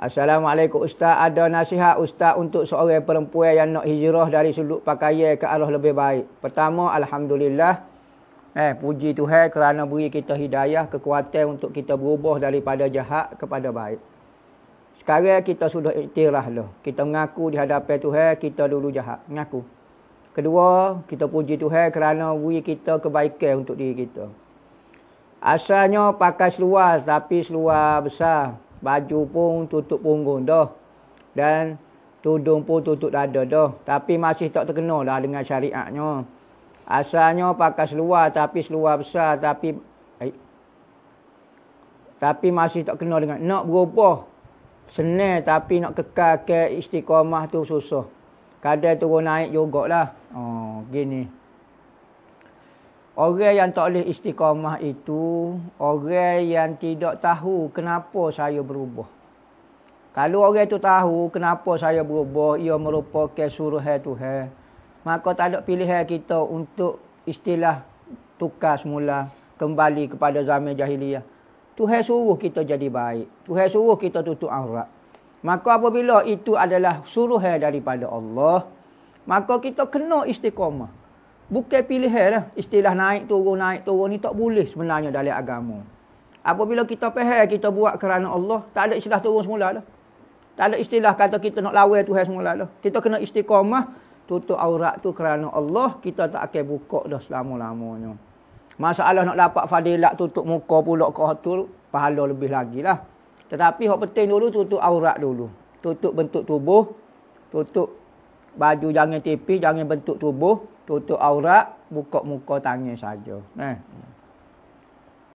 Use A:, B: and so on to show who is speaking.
A: Assalamualaikum Ustaz. Ada nasihat Ustaz untuk seorang perempuan yang nak hijrah dari sudut pakaian ke arah lebih baik. Pertama, Alhamdulillah. Eh, puji Tuhan kerana beri kita hidayah, kekuatan untuk kita berubah daripada jahat kepada baik. Sekarang kita sudah iktirah lah. Kita mengaku di hadapan Tuhan, kita dulu jahat. Mengaku. Kedua, kita puji Tuhan kerana beri kita kebaikan untuk diri kita. Asalnya pakai seluar tapi seluar besar baju pun tutup punggung dah. Dan tudung pun tutup dada dah. Tapi masih tak terkena lah dengan syariatnya. Asalnya pakai seluar tapi seluar besar tapi... Eh, tapi masih tak kena dengan... Nak berubah senar tapi nak kekal ke istiqamah tu susah. Kadang turun naik jugalah. Oh, gini. Orang yang tak boleh istiqamah itu, orang yang tidak tahu kenapa saya berubah. Kalau orang itu tahu kenapa saya berubah, ia merupakan suruhan Tuhan. Maka tak ada pilihan kita untuk istilah tukar semula kembali kepada zaman jahiliah. Tuhan suruh kita jadi baik. Tuhan suruh kita tutup aurat. Maka apabila itu adalah suruh suruhan daripada Allah, maka kita kena istiqamah. Bukan pilihan lah. Istilah naik turun, naik turun ni tak boleh sebenarnya dalam agama. Apabila kita pahal, kita buat kerana Allah, tak ada istilah turun semula lah. Tak ada istilah kata kita nak lawan Tuhan semula lah. Kita kena istiqamah, tutup aurat tu kerana Allah, kita tak akan buka dah selama-lamanya. Masalah nak dapat fadilat tutup muka pula ke tu, pahala lebih lagi lah. Tetapi yang penting dulu tutup aurat dulu. Tutup bentuk tubuh, tutup baju jangan tipis, jangan bentuk tubuh, tutup aurat, buka muka tangan saja. Nah. Eh.